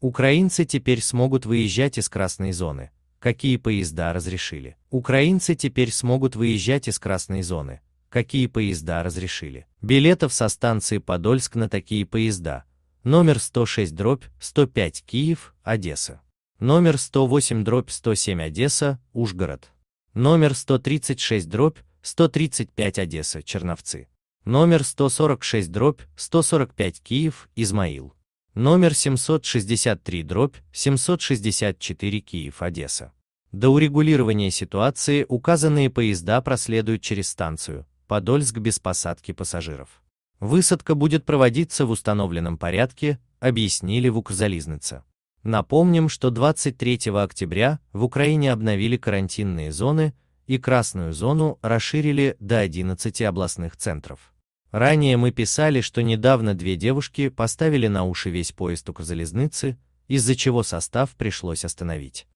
Украинцы теперь смогут выезжать из красной зоны. Какие поезда разрешили? Украинцы теперь смогут выезжать из красной зоны. Какие поезда разрешили? Билетов со станции Подольск на такие поезда. Номер 106 дробь 105 Киев, Одесса. Номер 108 дробь 107 Одесса, Ужгород. Номер 136 дробь 135 Одесса, Черновцы. Номер 146 дробь 145 Киев, Измаил номер 763 дробь 764 Киев-Одесса. До урегулирования ситуации указанные поезда проследуют через станцию Подольск без посадки пассажиров. Высадка будет проводиться в установленном порядке, объяснили в Укрзализнице. Напомним, что 23 октября в Украине обновили карантинные зоны и красную зону расширили до 11 областных центров. Ранее мы писали, что недавно две девушки поставили на уши весь поезд Укрзалезницы, из-за чего состав пришлось остановить.